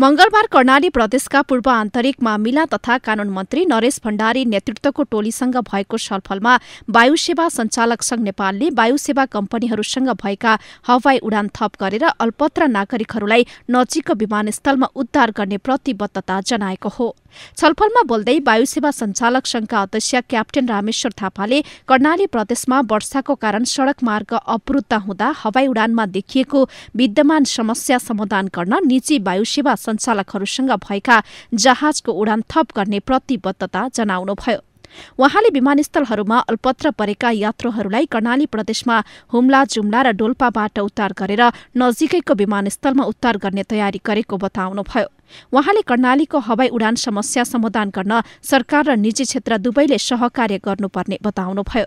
मंगलबार कर्णाली प्रदेशका पूर्व आन्तरिक मामिला तथा कानून मन्त्री नरेश भण्डारी नेतृत्वको टोलीसँग भएको छलफलमा वायु सेवा सञ्चालक संघ नेपालले वायु सेवा कम्पनीहरूसँग भएका हवाई उडान थप गरेर अल्पत्र नागरिकहरूलाई नजिकको विमानस्थलमा उद्धार गर्ने प्रतिबद्धता जनाएको हो छलफलमा बोल्दै वायु सेवा सञ्चालक संघका अध्यक्ष क्याप्टेन रामेश्वर थापाले कर्णाली प्रदेशमा वर्षाको कारण सड़क मार्ग अवरुद्ध हुँदा हवाई उडानमा देखिएको विद्यमान समस्या समाधान गर्न निजी वायु वायुसेवा सञ्चालकहरूसँग भएका जहाजको उडान थप गर्ने प्रतिबद्धता जनाउनुभयो उहाँले विमानस्थलहरूमा अल्पत्र परेका यात्रुहरूलाई कर्णाली प्रदेशमा हुम्ला जुम्ला र डोल्पाबाट उद्धार गरेर नजिकैको विमानस्थलमा उद्धार गर्ने तयारी गरेको बताउनुभयो उहाँले कर्णालीको हवाई उडान समस्या समाधान गर्न सरकार र निजी क्षेत्र दुवैले सहकार्य गर्नुपर्ने बताउनुभयो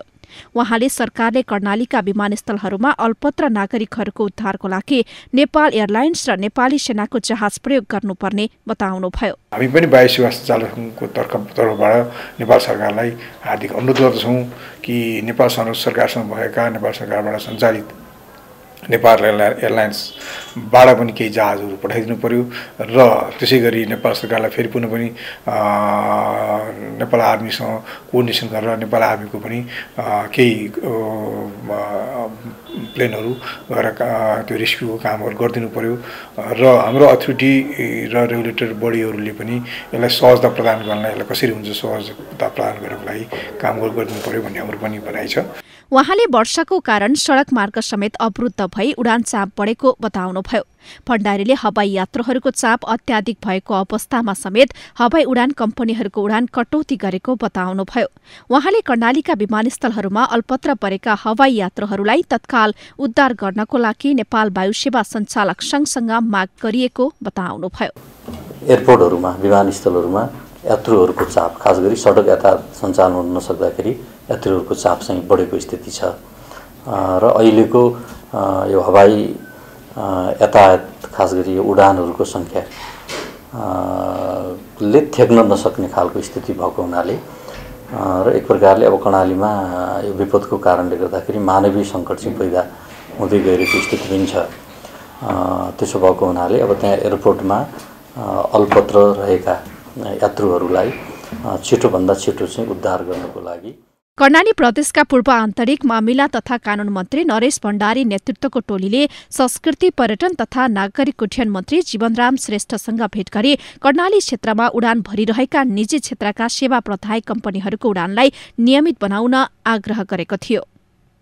उहाँले सरकारले कर्णालीका विमानस्थलहरूमा अल्पत्र नागरिकहरूको उद्धारको लागि नेपाल एयरलाइन्स र नेपाली सेनाको जहाज प्रयोग गर्नुपर्ने बताउनुभयो हामी पनि वायु सेवा सञ्चालनको तर्फबाट नेपाल सरकारलाई हार्दिक अनुरोध गर्दछौँ कि नेपाल सरकारसँग भएका नेपाल सरकारबाट सञ्चालित नेपाल एयरला एयरलाइन्सबाट पनि केही जहाजहरू पठाइदिनु पऱ्यो र त्यसै गरी नेपाल सरकारलाई फेरि पुनः पनि नेपाल आर्मीसँग कोर्डिनेसन गरेर नेपाल आर्मीको पनि केही प्लेनहरू गएर त्यो रेस्क्युको कामहरू गरिदिनु पऱ्यो र हाम्रो अथोरिटी र रेगुलेटर बडीहरूले पनि यसलाई सहजता प्रदान गर्नलाई यसलाई कसरी हुन्छ सहजता प्रदान गर्नको लागि कामहरू गरिदिनु पऱ्यो भन्ने हाम्रो पनि भनाइ छ उहाँले वर्षाको कारण सड़क मार्ग समेत अवरुद्ध भई उडान चाप बढेको बताउनुभयो भण्डारीले हवाई यात्रुहरूको चाप अत्याधिक भएको अवस्थामा समेत हवाई उडान कम्पनीहरूको उडान कटौती गरेको बताउनुभयो उहाँले कर्णालीका विमानस्थलहरूमा अल्पत्र परेका हवाई यात्रुहरूलाई तत्काल उद्धार गर्नको लागि नेपाल वायुसेवा सञ्चालक संघसँग माग गरिएको बताउनुभयो एयरपोर्टहरूमा विमानस्थलहरूमा यात्रुहरूको चाप खास गरी सडक यातायात सञ्चालन हुन नसक्दाखेरि यात्रुहरूको चाप चाहिँ बढेको स्थिति छ र अहिलेको यो हवाई यातायात खास गरी यो उडानहरूको सङ्ख्या ले थ्याक्न नसक्ने खालको स्थिति भएको हुनाले र एक प्रकारले अब कर्णालीमा यो विपदको कारणले गर्दाखेरि मानवीय सङ्कट चाहिँ पैदा हुँदै गइरहेको स्थिति पनि छ त्यसो भएको हुनाले अब त्यहाँ एयरपोर्टमा अल्पत्र रहेका यात्रुहरूलाई छिटोभन्दा छिटो चाहिँ उद्धार गर्नको लागि कर्णाली प्रदेशका पूर्व आन्तरिक मामिला तथा कानून मन्त्री नरेश भण्डारी नेतृत्वको टोलीले संस्कृति पर्यटन तथा नागरिक उड्डयन मन्त्री जीवनराम श्रेष्ठसँग भेट गरी कर्णाली क्षेत्रमा उडान भरिरहेका निजी क्षेत्रका सेवा प्रदाय कम्पनीहरूको उडानलाई नियमित बनाउन आग्रह गरेको थियो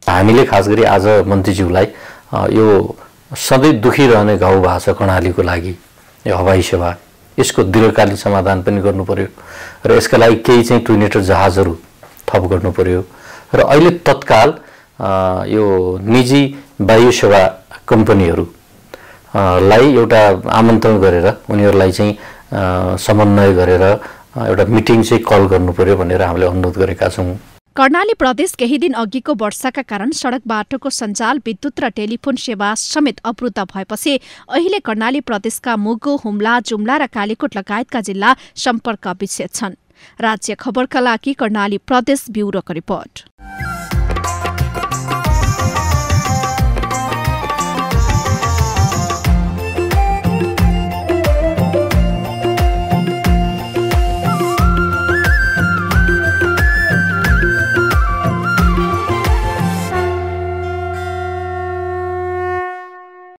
हामीले खास गरी आज मन्त्रीज्यूलाई यो सधैँ दुखी रहने घाउ भएको छ कर्णालीको लागि हवाई सेवा यसको दीर्घकालीन समाधान पनि गर्नु पर्यो र यसका लागि केही चाहिँ टुनेटर जहाजहरू थप गर्नु पर्यो र अहिले तत्काल यो निजी वायु सेवा कम्पनीहरू लाई एउटा आमन्त्रण गरेर उनीहरूलाई चाहिँ समन्वय गरेर एउटा मिटिङ चाहिँ कल गर्नु पर्यो भनेर हामीले अनुरोध गरेका छौँ कर्णाली प्रदेश केही दिन अघिको वर्षाका कारण सड़क बाटोको सञ्जाल विद्युत र टेलिफोन सेवा समेत अवरूद्ध भएपछि अहिले कर्णाली प्रदेशका मुगु हुम्ला जुम्ला र कालीकोट लगायतका जिल्ला सम्पर्क विच्छेद छन् राज्य खबरका लागि कर्णाली प्रदेश ब्युरोको रिपोर्ट